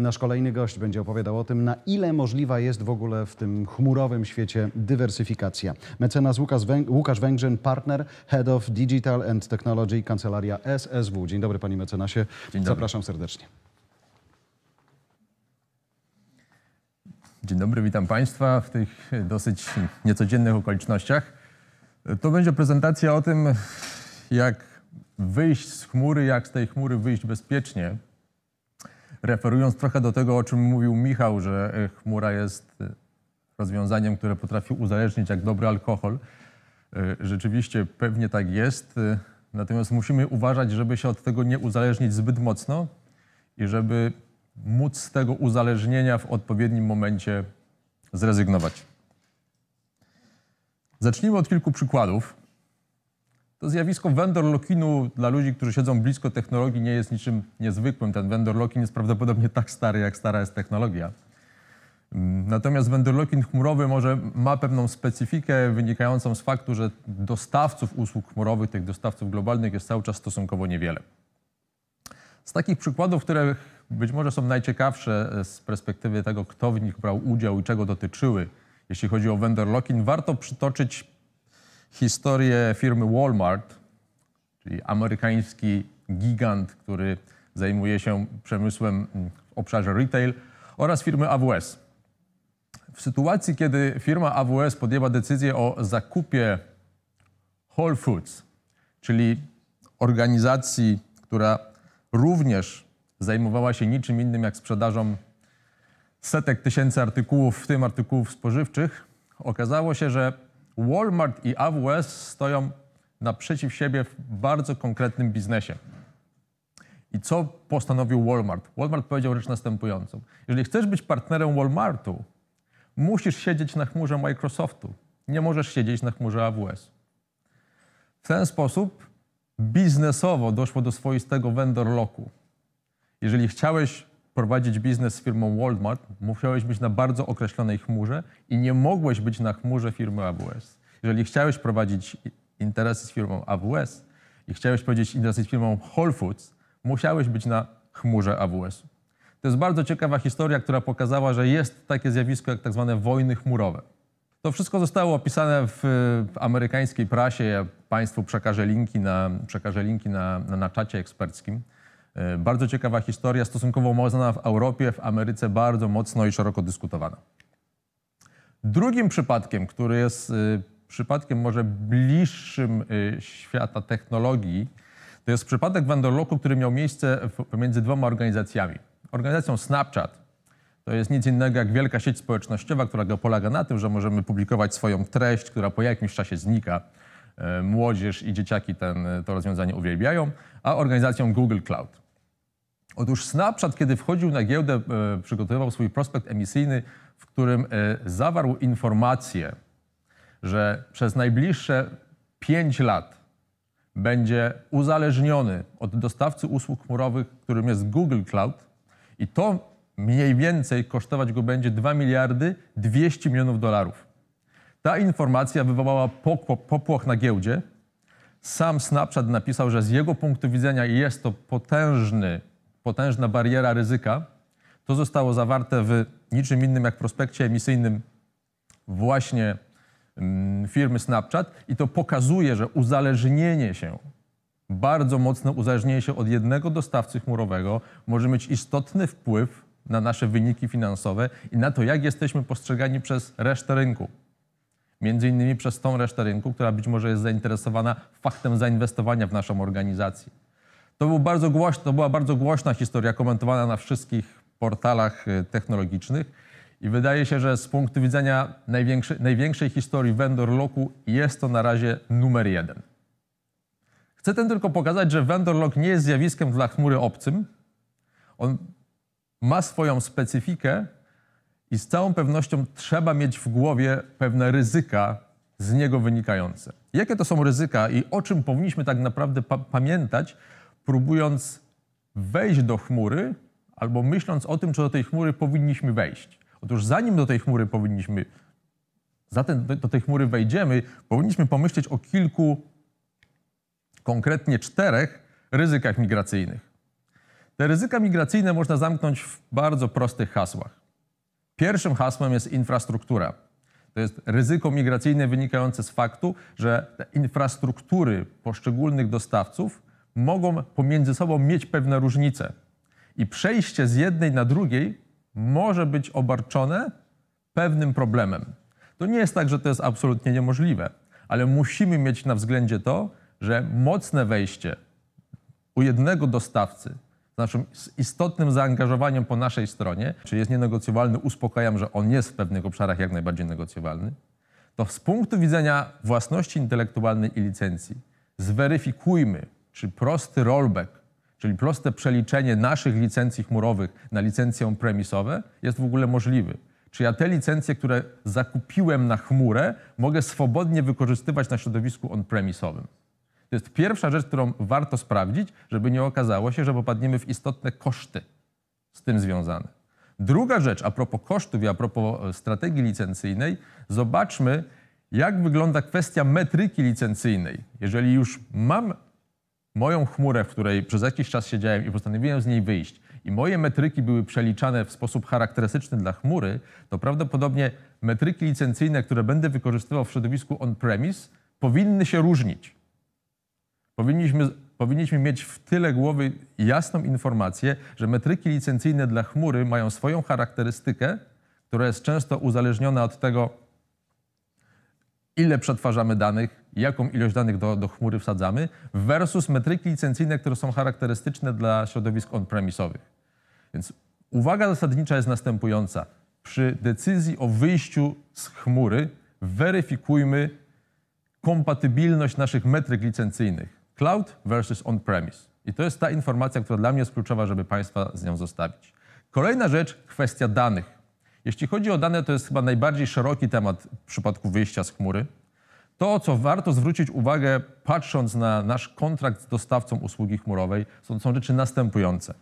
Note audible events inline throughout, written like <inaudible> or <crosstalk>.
Nasz kolejny gość będzie opowiadał o tym, na ile możliwa jest w ogóle w tym chmurowym świecie dywersyfikacja. Mecenas Łukasz, Węg Łukasz Węgrzyn, partner, Head of Digital and Technology, kancelaria SSW. Dzień dobry panie mecenasie. Dzień dobry. Zapraszam serdecznie. Dzień dobry, witam Państwa w tych dosyć niecodziennych okolicznościach. To będzie prezentacja o tym, jak wyjść z chmury, jak z tej chmury wyjść bezpiecznie referując trochę do tego, o czym mówił Michał, że e, chmura jest e, rozwiązaniem, które potrafi uzależnić jak dobry alkohol. E, rzeczywiście pewnie tak jest, natomiast musimy uważać, żeby się od tego nie uzależnić zbyt mocno i żeby móc z tego uzależnienia w odpowiednim momencie zrezygnować. Zacznijmy od kilku przykładów to zjawisko vendor lock-inu dla ludzi, którzy siedzą blisko technologii, nie jest niczym niezwykłym. Ten vendor lock-in jest prawdopodobnie tak stary, jak stara jest technologia. Natomiast vendor lock-in chmurowy może ma pewną specyfikę wynikającą z faktu, że dostawców usług chmurowych, tych dostawców globalnych jest cały czas stosunkowo niewiele. Z takich przykładów, które być może są najciekawsze e, z perspektywy tego, kto w nich brał udział i czego dotyczyły, jeśli chodzi o vendor lock-in, warto przytoczyć historię firmy Walmart, czyli amerykański gigant, który zajmuje się przemysłem w obszarze retail, oraz firmy AWS. W sytuacji, kiedy firma AWS podjęła decyzję o zakupie Whole Foods, czyli organizacji, która również zajmowała się niczym innym jak sprzedażą setek tysięcy artykułów, w tym artykułów spożywczych, okazało się, że Walmart i AWS stoją naprzeciw siebie w bardzo konkretnym biznesie. I co postanowił Walmart? Walmart powiedział rzecz następującą. Jeżeli chcesz być partnerem Walmartu, musisz siedzieć na chmurze Microsoftu. Nie możesz siedzieć na chmurze AWS. W ten sposób biznesowo doszło do swoistego vendor locku. Jeżeli chciałeś prowadzić biznes z firmą Walmart, musiałeś być na bardzo określonej chmurze i nie mogłeś być na chmurze firmy AWS. Jeżeli chciałeś prowadzić interesy z firmą AWS i chciałeś prowadzić interesy z firmą Whole Foods, musiałeś być na chmurze aws To jest bardzo ciekawa historia, która pokazała, że jest takie zjawisko jak tak zwane wojny chmurowe. To wszystko zostało opisane w, w amerykańskiej prasie. Ja Państwu przekażę linki na, przekażę linki na, na, na czacie eksperckim. E, bardzo ciekawa historia, stosunkowo mało znana w Europie, w Ameryce bardzo mocno i szeroko dyskutowana. Drugim przypadkiem, który jest e, przypadkiem może bliższym e, świata technologii, to jest przypadek Wanderloku, który miał miejsce pomiędzy dwoma organizacjami. Organizacją Snapchat, to jest nic innego jak wielka sieć społecznościowa, która polega na tym, że możemy publikować swoją treść, która po jakimś czasie znika. E, młodzież i dzieciaki ten, e, to rozwiązanie uwielbiają, a organizacją Google Cloud. Otóż Snapchat, kiedy wchodził na giełdę, e, przygotowywał swój prospekt emisyjny, w którym zawarł informację, że przez najbliższe 5 lat będzie uzależniony od dostawcy usług chmurowych, którym jest Google Cloud, i to mniej więcej kosztować go będzie 2 miliardy 200 milionów dolarów. Ta informacja wywołała popłoch na giełdzie. Sam Snapchat napisał, że z jego punktu widzenia jest to potężny, potężna bariera ryzyka. To zostało zawarte w niczym innym jak prospekcie emisyjnym właśnie mm, firmy Snapchat i to pokazuje, że uzależnienie się, bardzo mocne uzależnienie się od jednego dostawcy chmurowego może mieć istotny wpływ na nasze wyniki finansowe i na to, jak jesteśmy postrzegani przez resztę rynku między innymi przez tą resztę rynku, która być może jest zainteresowana faktem zainwestowania w naszą organizację. To, był bardzo głośno, to była bardzo głośna historia, komentowana na wszystkich portalach y, technologicznych i wydaje się, że z punktu widzenia największej historii vendor locku jest to na razie numer jeden. Chcę ten tylko pokazać, że vendor lock nie jest zjawiskiem dla chmury obcym. On ma swoją specyfikę, i z całą pewnością trzeba mieć w głowie pewne ryzyka z niego wynikające. Jakie to są ryzyka i o czym powinniśmy tak naprawdę pa pamiętać, próbując wejść do chmury albo myśląc o tym, czy do tej chmury powinniśmy wejść? Otóż zanim do tej chmury powinniśmy, zatem do tej chmury wejdziemy, powinniśmy pomyśleć o kilku, konkretnie czterech ryzykach migracyjnych. Te ryzyka migracyjne można zamknąć w bardzo prostych hasłach. Pierwszym hasłem jest infrastruktura. To jest ryzyko migracyjne wynikające z faktu, że te infrastruktury poszczególnych dostawców mogą pomiędzy sobą mieć pewne różnice. I przejście z jednej na drugiej może być obarczone pewnym problemem. To nie jest tak, że to jest absolutnie niemożliwe, ale musimy mieć na względzie to, że mocne wejście u jednego dostawcy naszym istotnym zaangażowaniem po naszej stronie, czy jest nienegocjowalny, uspokajam, że on jest w pewnych obszarach jak najbardziej negocjowalny, to z punktu widzenia własności intelektualnej i licencji zweryfikujmy, czy prosty rollback, czyli proste przeliczenie naszych licencji chmurowych na licencje premisowe jest w ogóle możliwy. Czy ja te licencje, które zakupiłem na chmurę, mogę swobodnie wykorzystywać na środowisku on-premisowym? To jest pierwsza rzecz, którą warto sprawdzić, żeby nie okazało się, że popadniemy w istotne koszty z tym związane. Druga rzecz, a propos kosztów i a propos e, strategii licencyjnej, zobaczmy, jak wygląda kwestia metryki licencyjnej. Jeżeli już mam moją chmurę, w której przez jakiś czas siedziałem i postanowiłem z niej wyjść, i moje metryki były przeliczane w sposób charakterystyczny dla chmury, to prawdopodobnie metryki licencyjne, które będę wykorzystywał w środowisku on-premise, powinny się różnić. Powinniśmy, powinniśmy mieć w tyle głowy jasną informację, że metryki licencyjne dla chmury mają swoją charakterystykę, która jest często uzależniona od tego, ile przetwarzamy danych, jaką ilość danych do, do chmury wsadzamy, versus metryki licencyjne, które są charakterystyczne dla środowisk on-premisowych. Więc uwaga zasadnicza jest następująca. Przy decyzji o wyjściu z chmury weryfikujmy kompatybilność naszych metryk licencyjnych. Cloud versus on-premise. I to jest ta informacja, która dla mnie jest kluczowa, żeby Państwa z nią zostawić. Kolejna rzecz, kwestia danych. Jeśli chodzi o dane, to jest chyba najbardziej szeroki temat w przypadku wyjścia z chmury. To, co warto zwrócić uwagę, patrząc na nasz kontrakt z dostawcą usługi chmurowej, są, są rzeczy następujące.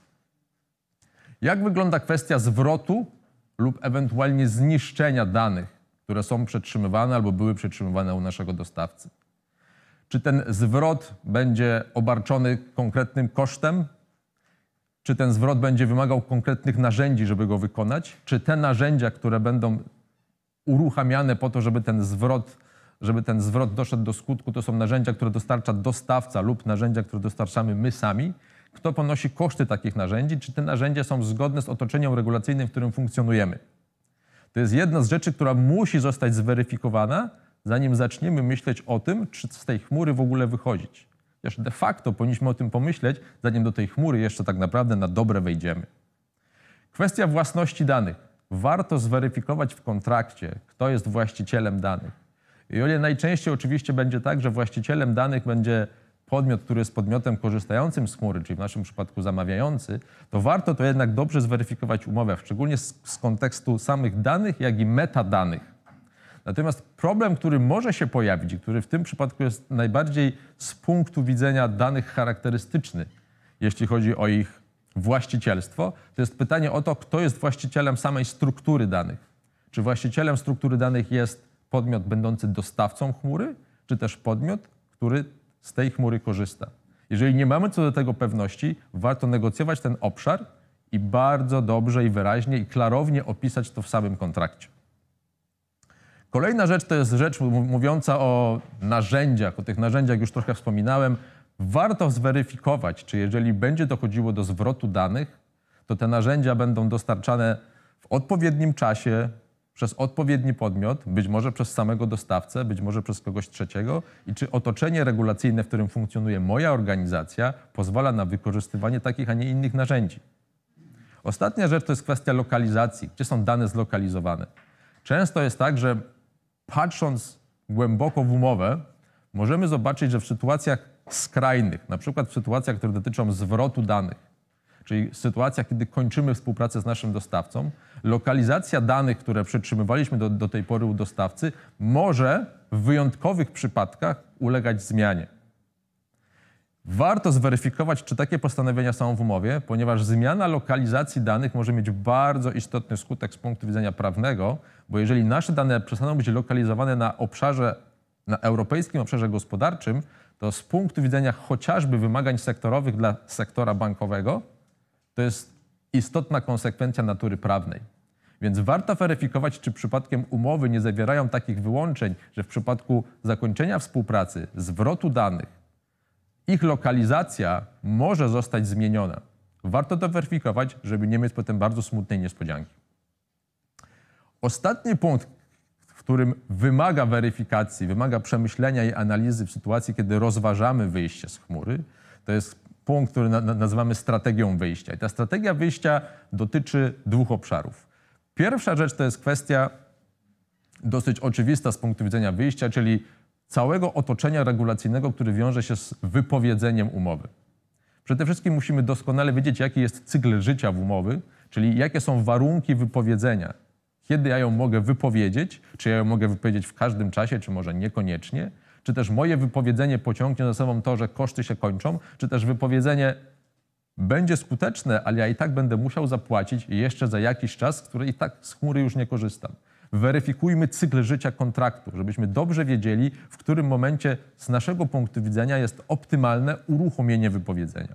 Jak wygląda kwestia zwrotu lub ewentualnie zniszczenia danych, które są przetrzymywane albo były przetrzymywane u naszego dostawcy? Czy ten zwrot będzie obarczony konkretnym kosztem? Czy ten zwrot będzie wymagał konkretnych narzędzi, żeby go wykonać? Czy te narzędzia, które będą uruchamiane po to, żeby ten zwrot, żeby ten zwrot doszedł do skutku, to są narzędzia, które dostarcza dostawca lub narzędzia, które dostarczamy my sami? Kto ponosi koszty takich narzędzi? Czy te narzędzia są zgodne z otoczeniem regulacyjnym, w którym funkcjonujemy? To jest jedna z rzeczy, która musi zostać zweryfikowana, zanim zaczniemy myśleć o tym, czy z tej chmury w ogóle wychodzić. Chociaż de facto powinniśmy o tym pomyśleć, zanim do tej chmury jeszcze tak naprawdę na dobre wejdziemy. Kwestia własności danych. Warto zweryfikować w kontrakcie, kto jest właścicielem danych. I o ile najczęściej oczywiście będzie tak, że właścicielem danych będzie podmiot, który jest podmiotem korzystającym z chmury, czyli w naszym przypadku zamawiający, to warto to jednak dobrze zweryfikować umowę, szczególnie z, z kontekstu samych danych, jak i metadanych. Natomiast problem, który może się pojawić który w tym przypadku jest najbardziej z punktu widzenia danych charakterystyczny, jeśli chodzi o ich właścicielstwo, to jest pytanie o to, kto jest właścicielem samej struktury danych. Czy właścicielem struktury danych jest podmiot będący dostawcą chmury, czy też podmiot, który z tej chmury korzysta. Jeżeli nie mamy co do tego pewności, warto negocjować ten obszar i bardzo dobrze i wyraźnie i klarownie opisać to w samym kontrakcie. Kolejna rzecz to jest rzecz mówiąca o narzędziach. O tych narzędziach już trochę wspominałem. Warto zweryfikować, czy jeżeli będzie dochodziło do zwrotu danych, to te narzędzia będą dostarczane w odpowiednim czasie przez odpowiedni podmiot, być może przez samego dostawcę, być może przez kogoś trzeciego i czy otoczenie regulacyjne, w którym funkcjonuje moja organizacja, pozwala na wykorzystywanie takich, a nie innych narzędzi. Ostatnia rzecz to jest kwestia lokalizacji, gdzie są dane zlokalizowane. Często jest tak, że patrząc głęboko w umowę, możemy zobaczyć, że w sytuacjach skrajnych, na przykład w sytuacjach, które dotyczą zwrotu danych, czyli sytuacja, kiedy kończymy współpracę z naszym dostawcą, lokalizacja danych, które przetrzymywaliśmy do, do tej pory u dostawcy, może w wyjątkowych przypadkach ulegać zmianie. Warto zweryfikować, czy takie postanowienia są w umowie, ponieważ zmiana lokalizacji danych może mieć bardzo istotny skutek z punktu widzenia prawnego, bo jeżeli nasze dane przestaną być lokalizowane na obszarze, na europejskim obszarze gospodarczym, to z punktu widzenia chociażby wymagań sektorowych dla sektora bankowego, to jest istotna konsekwencja natury prawnej. Więc warto weryfikować, czy przypadkiem umowy nie zawierają takich wyłączeń, że w przypadku zakończenia współpracy, zwrotu danych, ich lokalizacja może zostać zmieniona. Warto to weryfikować, żeby nie mieć potem bardzo smutnej niespodzianki. Ostatni punkt, w którym wymaga weryfikacji, wymaga przemyślenia i analizy w sytuacji, kiedy rozważamy wyjście z chmury, to jest punkt, który nazywamy strategią wyjścia. I ta strategia wyjścia dotyczy dwóch obszarów. Pierwsza rzecz to jest kwestia dosyć oczywista z punktu widzenia wyjścia, czyli całego otoczenia regulacyjnego, który wiąże się z wypowiedzeniem umowy. Przede wszystkim musimy doskonale wiedzieć, jaki jest cykl życia w umowy, czyli jakie są warunki wypowiedzenia. Kiedy ja ją mogę wypowiedzieć, czy ja ją mogę wypowiedzieć w każdym czasie, czy może niekoniecznie, czy też moje wypowiedzenie pociągnie za sobą to, że koszty się kończą, czy też wypowiedzenie będzie skuteczne, ale ja i tak będę musiał zapłacić jeszcze za jakiś czas, który i tak z chmury już nie korzystam. Weryfikujmy cykl życia kontraktu, żebyśmy dobrze wiedzieli, w którym momencie z naszego punktu widzenia jest optymalne uruchomienie wypowiedzenia.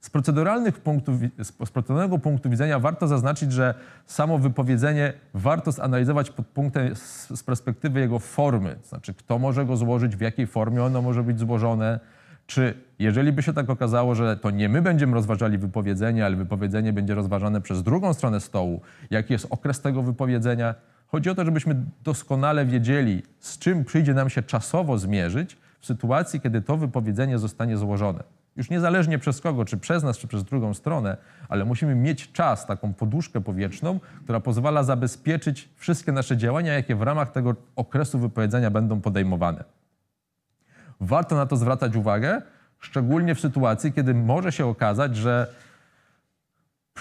Z, proceduralnych punktu, z proceduralnego punktu widzenia warto zaznaczyć, że samo wypowiedzenie warto zanalizować pod punktem z, perspektywy jego formy, to znaczy kto może go złożyć, w jakiej formie ono może być złożone, czy jeżeli by się tak okazało, że to nie my będziemy rozważali wypowiedzenie, ale wypowiedzenie będzie rozważane przez drugą stronę stołu, jaki jest okres tego wypowiedzenia, Chodzi o to, żebyśmy doskonale wiedzieli, z czym przyjdzie nam się czasowo zmierzyć w sytuacji, kiedy to wypowiedzenie zostanie złożone. Już niezależnie przez kogo, czy przez nas, czy przez drugą stronę, ale musimy mieć czas, taką poduszkę powietrzną, która pozwala zabezpieczyć wszystkie nasze działania, jakie w ramach tego okresu wypowiedzenia będą podejmowane. Warto na to zwracać uwagę, szczególnie w sytuacji, kiedy może się okazać, że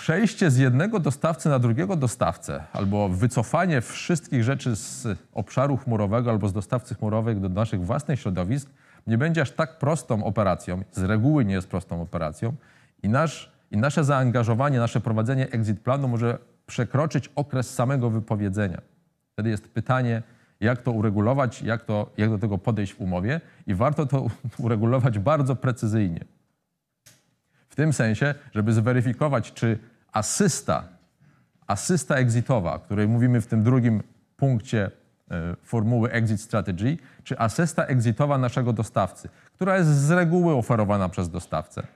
przejście z jednego dostawcy na drugiego dostawcę albo wycofanie wszystkich rzeczy z obszaru chmurowego albo z dostawcy chmurowych do naszych własnych środowisk nie będzie aż tak prostą operacją, z reguły nie jest prostą operacją i, nasz, i nasze zaangażowanie, nasze prowadzenie exit planu może przekroczyć okres samego wypowiedzenia. Wtedy jest pytanie, jak to uregulować, jak, to, jak do tego podejść w umowie i warto to <laughs> uregulować bardzo precyzyjnie. W tym sensie, żeby zweryfikować, czy asysta, asysta exitowa, o której mówimy w tym drugim punkcie e, formuły Exit Strategy, czy asysta exitowa naszego dostawcy, która jest z reguły oferowana przez dostawcę.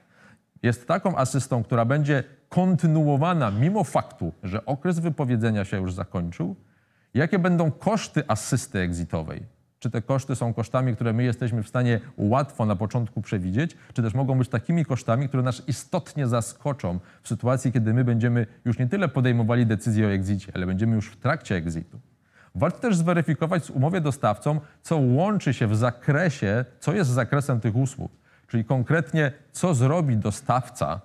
Jest taką asystą, która będzie kontynuowana mimo faktu, że okres wypowiedzenia się już zakończył. Jakie będą koszty asysty exitowej? czy te koszty są kosztami, które my jesteśmy w stanie łatwo na początku przewidzieć, czy też mogą być takimi kosztami, które nas istotnie zaskoczą w sytuacji, kiedy my będziemy już nie tyle podejmowali decyzję o exicie, ale będziemy już w trakcie exitu. Warto też zweryfikować z umowie dostawcą, co łączy się w zakresie, co jest zakresem tych usług, czyli konkretnie co zrobi dostawca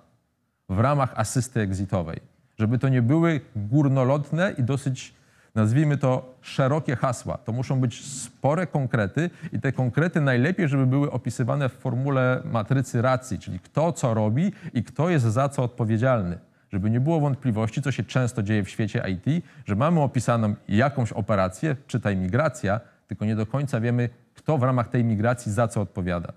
w ramach asysty exitowej, żeby to nie były górnolotne i dosyć nazwijmy to szerokie hasła. To muszą być spore konkrety i te konkrety najlepiej, żeby były opisywane w formule matrycy racji, czyli kto co robi i kto jest za co odpowiedzialny. Żeby nie było wątpliwości, co się często dzieje w świecie IT, że mamy opisaną jakąś operację, czytaj migracja, tylko nie do końca wiemy, kto w ramach tej migracji za co odpowiada.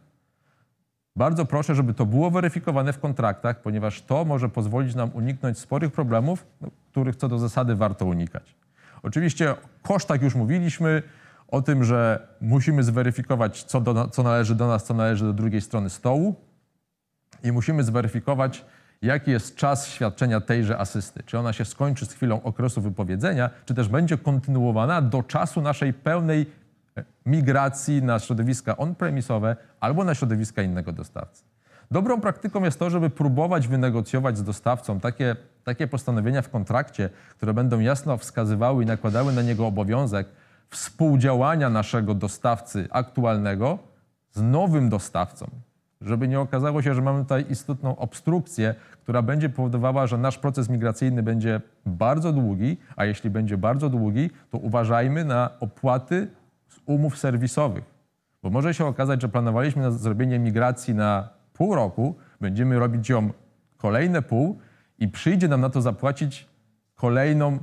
Bardzo proszę, żeby to było weryfikowane w kontraktach, ponieważ to może pozwolić nam uniknąć sporych problemów, no, których co do zasady warto unikać. Oczywiście o kosztach tak już mówiliśmy, o tym, że musimy zweryfikować, co, do, co należy do nas, co należy do drugiej strony stołu i musimy zweryfikować, jaki jest czas świadczenia tejże asysty. Czy ona się skończy z chwilą okresu wypowiedzenia, czy też będzie kontynuowana do czasu naszej pełnej e, migracji na środowiska on-premisowe albo na środowiska innego dostawcy. Dobrą praktyką jest to, żeby próbować wynegocjować z dostawcą takie, takie postanowienia w kontrakcie, które będą jasno wskazywały i nakładały na niego obowiązek współdziałania naszego dostawcy aktualnego z nowym dostawcą. Żeby nie okazało się, że mamy tutaj istotną obstrukcję, która będzie powodowała, że nasz proces migracyjny będzie bardzo długi, a jeśli będzie bardzo długi, to uważajmy na opłaty z umów serwisowych. Bo może się okazać, że planowaliśmy zrobienie migracji na pół roku, będziemy robić ją kolejne pół i przyjdzie nam na to zapłacić kolejną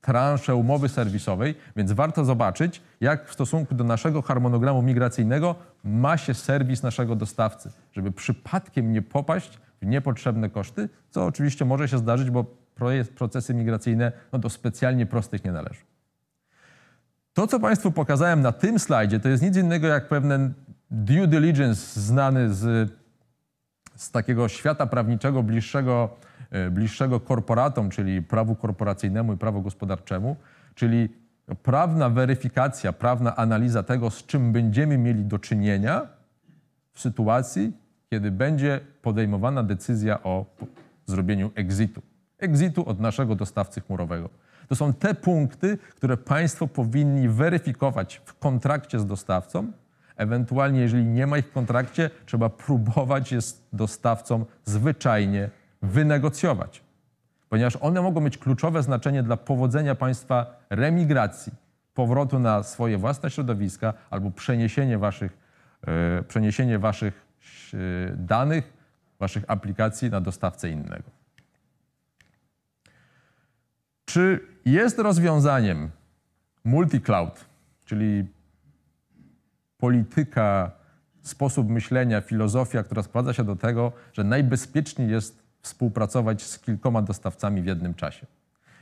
transzę umowy serwisowej, więc warto zobaczyć, jak w stosunku do naszego harmonogramu migracyjnego ma się serwis naszego dostawcy, żeby przypadkiem nie popaść w niepotrzebne koszty, co oczywiście może się zdarzyć, bo procesy migracyjne no, do specjalnie prostych nie należą. To, co Państwu pokazałem na tym slajdzie, to jest nic innego jak pewien due diligence znany z z takiego świata prawniczego bliższego, e, bliższego korporatom, czyli prawu korporacyjnemu i prawu gospodarczemu, czyli prawna weryfikacja, prawna analiza tego, z czym będziemy mieli do czynienia w sytuacji, kiedy będzie podejmowana decyzja o zrobieniu exitu. Exitu od naszego dostawcy chmurowego. To są te punkty, które państwo powinni weryfikować w kontrakcie z dostawcą, Ewentualnie, jeżeli nie ma ich w kontrakcie, trzeba próbować je z dostawcą zwyczajnie wynegocjować, ponieważ one mogą mieć kluczowe znaczenie dla powodzenia państwa remigracji, powrotu na swoje własne środowiska albo przeniesienie waszych, yy, przeniesienie waszych yy, danych, waszych aplikacji na dostawcę innego. Czy jest rozwiązaniem multi-cloud, czyli polityka, sposób myślenia, filozofia, która sprowadza się do tego, że najbezpieczniej jest współpracować z kilkoma dostawcami w jednym czasie.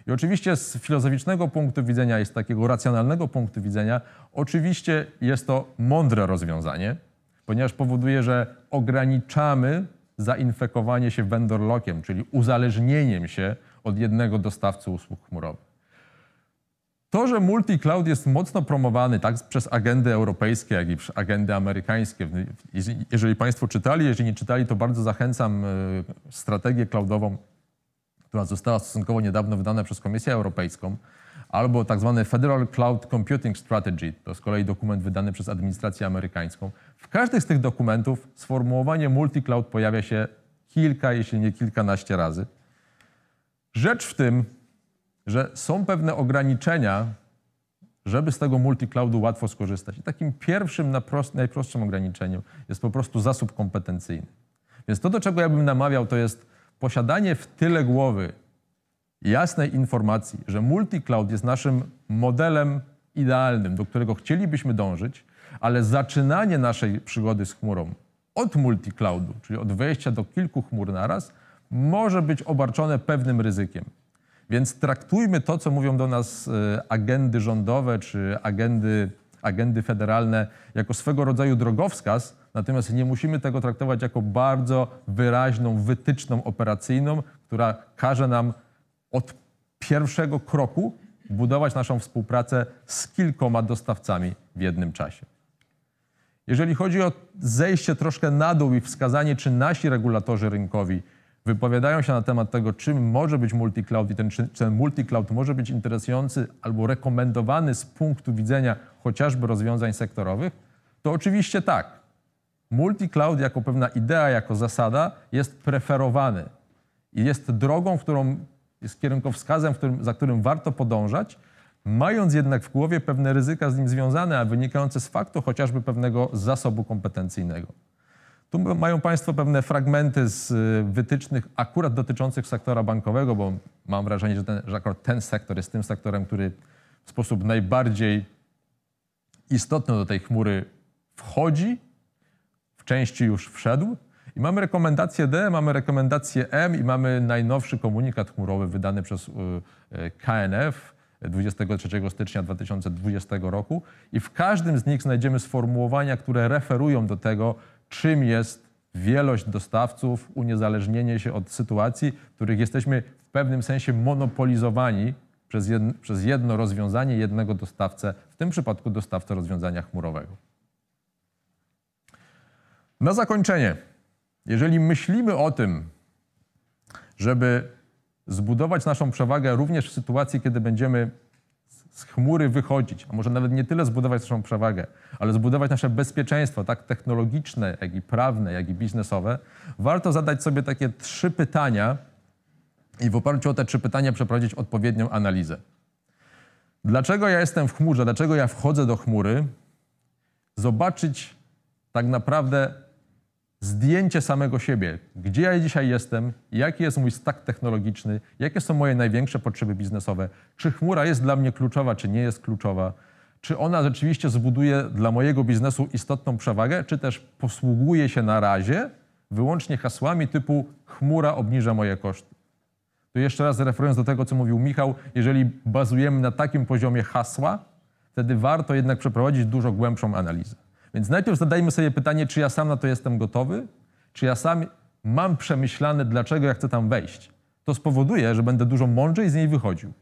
I oczywiście z filozoficznego punktu widzenia i z takiego racjonalnego punktu widzenia, oczywiście jest to mądre rozwiązanie, ponieważ powoduje, że ograniczamy zainfekowanie się vendorlockiem, czyli uzależnieniem się od jednego dostawcy usług chmurowych. To, że multi-cloud jest mocno promowany tak przez agendy europejskie, jak i agendy amerykańskie. Jeżeli Państwo czytali, jeżeli nie czytali, to bardzo zachęcam e, strategię cloudową, która została stosunkowo niedawno wydana przez Komisję Europejską, albo tak zwany Federal Cloud Computing Strategy, to z kolei dokument wydany przez administrację amerykańską. W każdym z tych dokumentów sformułowanie multi-cloud pojawia się kilka, jeśli nie kilkanaście razy. Rzecz w tym, że są pewne ograniczenia, żeby z tego multi cloudu łatwo skorzystać. I takim pierwszym, najprostszym ograniczeniem jest po prostu zasób kompetencyjny. Więc to, do czego ja bym namawiał, to jest posiadanie w tyle głowy jasnej informacji, że multi cloud jest naszym modelem idealnym, do którego chcielibyśmy dążyć, ale zaczynanie naszej przygody z chmurą od multi cloudu, czyli od wejścia do kilku chmur naraz, może być obarczone pewnym ryzykiem. Więc traktujmy to, co mówią do nas e, agendy rządowe czy agendy, agendy federalne, jako swego rodzaju drogowskaz, natomiast nie musimy tego traktować jako bardzo wyraźną wytyczną operacyjną, która każe nam od pierwszego kroku budować naszą współpracę z kilkoma dostawcami w jednym czasie. Jeżeli chodzi o zejście troszkę na dół i wskazanie, czy nasi regulatorzy rynkowi wypowiadają się na temat tego, czym może być multi cloud i ten, czy ten multi-cloud może być interesujący albo rekomendowany z punktu widzenia chociażby rozwiązań sektorowych, to oczywiście tak. Multi cloud jako pewna idea, jako zasada jest preferowany i jest drogą, którą, jest kierunkowskazem, którym, za którym warto podążać, mając jednak w głowie pewne ryzyka z nim związane, a wynikające z faktu chociażby pewnego zasobu kompetencyjnego. Tu mają Państwo pewne fragmenty z y, wytycznych akurat dotyczących sektora bankowego, bo mam wrażenie, że, ten, że akurat ten sektor jest tym sektorem, który w sposób najbardziej istotny do tej chmury wchodzi, w części już wszedł. I mamy rekomendację D, mamy rekomendację M i mamy najnowszy komunikat chmurowy wydany przez y, y, KNF 23 stycznia 2020 roku. I w każdym z nich znajdziemy sformułowania, które referują do tego, czym jest wielość dostawców, uniezależnienie się od sytuacji, w których jesteśmy w pewnym sensie monopolizowani przez jedno, przez jedno rozwiązanie jednego dostawcę, w tym przypadku dostawcę rozwiązania chmurowego. Na zakończenie, jeżeli myślimy o tym, żeby zbudować naszą przewagę również w sytuacji, kiedy będziemy z chmury wychodzić, a może nawet nie tyle zbudować naszą przewagę, ale zbudować nasze bezpieczeństwo, tak technologiczne, jak i prawne, jak i biznesowe, warto zadać sobie takie trzy pytania i w oparciu o te trzy pytania przeprowadzić odpowiednią analizę. Dlaczego ja jestem w chmurze? Dlaczego ja wchodzę do chmury? Zobaczyć tak naprawdę zdjęcie samego siebie, gdzie ja dzisiaj jestem, jaki jest mój stack technologiczny, jakie są moje największe potrzeby biznesowe, czy chmura jest dla mnie kluczowa, czy nie jest kluczowa, czy ona rzeczywiście zbuduje dla mojego biznesu istotną przewagę, czy też posługuje się na razie wyłącznie hasłami typu chmura obniża moje koszty. To jeszcze raz referując do tego, co mówił Michał, jeżeli bazujemy na takim poziomie hasła, wtedy warto jednak przeprowadzić dużo głębszą analizę. Więc najpierw zadajmy sobie pytanie, czy ja sam na to jestem gotowy, czy ja sam mam przemyślane, dlaczego ja chcę tam wejść. To spowoduje, że będę dużo mądrzej z niej wychodził.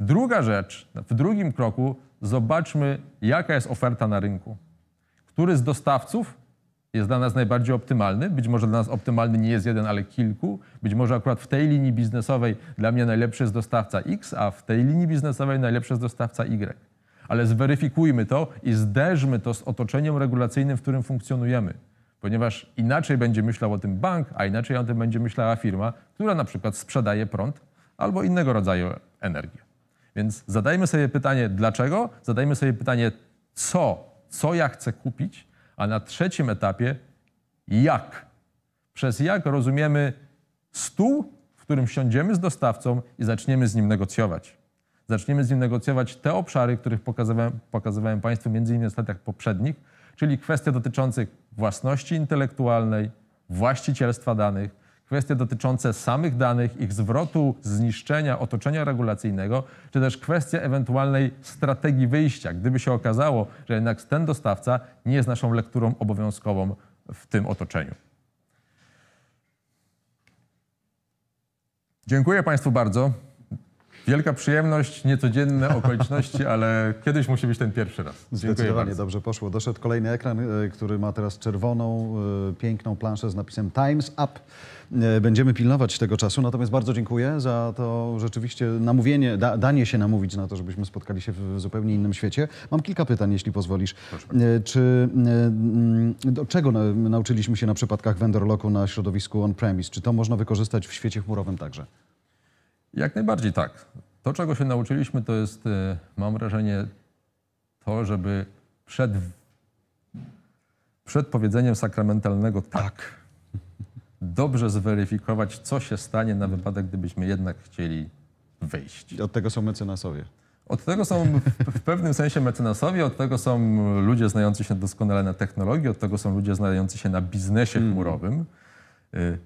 Druga rzecz, w drugim kroku zobaczmy, jaka jest oferta na rynku. Który z dostawców jest dla nas najbardziej optymalny. Być może dla nas optymalny nie jest jeden, ale kilku. Być może akurat w tej linii biznesowej dla mnie najlepszy jest dostawca X, a w tej linii biznesowej najlepszy jest dostawca Y ale zweryfikujmy to i zderzmy to z otoczeniem regulacyjnym, w którym funkcjonujemy. Ponieważ inaczej będzie myślał o tym bank, a inaczej o tym będzie myślała firma, która na przykład sprzedaje prąd albo innego rodzaju energię. Więc zadajmy sobie pytanie dlaczego, zadajmy sobie pytanie co, co ja chcę kupić, a na trzecim etapie jak. Przez jak rozumiemy stół, w którym siądziemy z dostawcą i zaczniemy z nim negocjować. Zaczniemy z nim negocjować te obszary, których pokazywałem, pokazywałem Państwu między innymi w latach poprzednich, czyli kwestie dotyczące własności intelektualnej, właścicielstwa danych, kwestie dotyczące samych danych, ich zwrotu, zniszczenia, otoczenia regulacyjnego, czy też kwestie ewentualnej strategii wyjścia, gdyby się okazało, że jednak ten dostawca nie jest naszą lekturą obowiązkową w tym otoczeniu. Dziękuję Państwu bardzo. Wielka przyjemność, niecodzienne okoliczności, <laughs> ale kiedyś musi być ten pierwszy raz. Dziękuję Zdecydowanie bardzo. dobrze poszło. Doszedł kolejny ekran, e, który ma teraz czerwoną, e, piękną planszę z napisem Times Up. E, będziemy pilnować tego czasu, natomiast bardzo dziękuję za to rzeczywiście namówienie, da, danie się namówić na to, żebyśmy spotkali się w zupełnie innym świecie. Mam kilka pytań, jeśli pozwolisz. Czy, do czego nauczyliśmy się na przypadkach vendor locku na środowisku on-premise? Czy to można wykorzystać w świecie chmurowym także? Jak najbardziej tak. To, czego się nauczyliśmy, to jest, e, mam wrażenie, to, żeby przed, przed powiedzeniem sakramentalnego tak, tak, dobrze zweryfikować, co się stanie na wypadek, gdybyśmy jednak chcieli wyjść. od tego są mecenasowie. Od tego są w pewnym sensie mecenasowie, od tego są ludzie znający się doskonale na technologii, od tego są ludzie znający się na biznesie hmm. chmurowym. Y,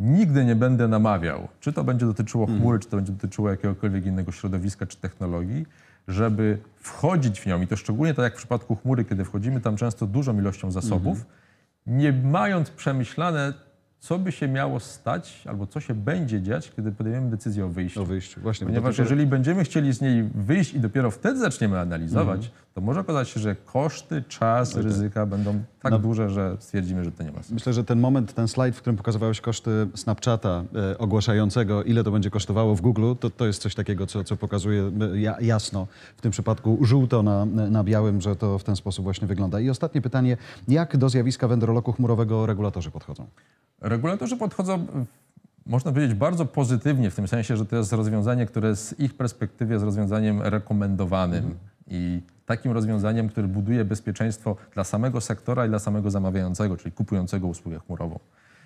Nigdy nie będę namawiał, czy to będzie dotyczyło mhm. chmury, czy to będzie dotyczyło jakiegokolwiek innego środowiska czy technologii, żeby wchodzić w nią i to szczególnie tak jak w przypadku chmury, kiedy wchodzimy tam często dużą ilością zasobów, mhm. nie mając przemyślane, co by się miało stać albo co się będzie dziać, kiedy podejmiemy decyzję o wyjściu. O wyjściu, właśnie. Ponieważ jeżeli będziemy chcieli z niej wyjść i dopiero wtedy zaczniemy analizować, mhm to może okazać się, że koszty, czas, ryzyka będą tak no. duże, że stwierdzimy, że to nie ma sensu. Myślę, że ten moment, ten slajd, w którym pokazywałeś koszty Snapchata e, ogłaszającego, ile to będzie kosztowało w Google, to, to jest coś takiego, co, co pokazuje e, jasno w tym przypadku żółto na, na białym, że to w ten sposób właśnie wygląda. I ostatnie pytanie, jak do zjawiska wędroloku chmurowego regulatorzy podchodzą? Regulatorzy podchodzą można powiedzieć, bardzo pozytywnie, w tym sensie, że to jest rozwiązanie, które z ich perspektywy jest rozwiązaniem rekomendowanym. I takim rozwiązaniem, które buduje bezpieczeństwo dla samego sektora i dla samego zamawiającego, czyli kupującego usługę chmurową.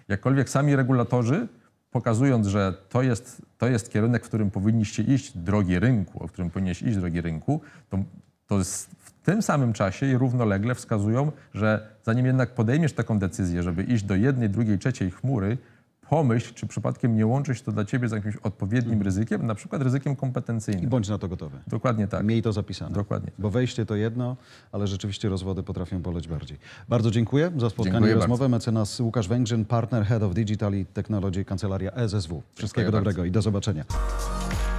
Jakkolwiek sami regulatorzy, pokazując, że to jest, to jest kierunek, w którym powinniście iść, drogi rynku, o którym powinieneś iść, drogi rynku, to, to w tym samym czasie i równolegle wskazują, że zanim jednak podejmiesz taką decyzję, żeby iść do jednej, drugiej, trzeciej chmury, pomyśl, czy przypadkiem nie łączy się to dla ciebie z jakimś odpowiednim mhm. ryzykiem, na przykład ryzykiem kompetencyjnym. I bądź na to gotowy. Dokładnie tak. Miej to zapisane. Dokładnie. Bo wejście to jedno, ale rzeczywiście rozwody potrafią boleć bardziej. Bardzo dziękuję za spotkanie dziękuję i rozmowę. Bardzo. Mecenas Łukasz Węgrzyn, partner Head of Digital i Technology Kancelaria SSW. Wszystkiego dziękuję dobrego bardzo. i do zobaczenia.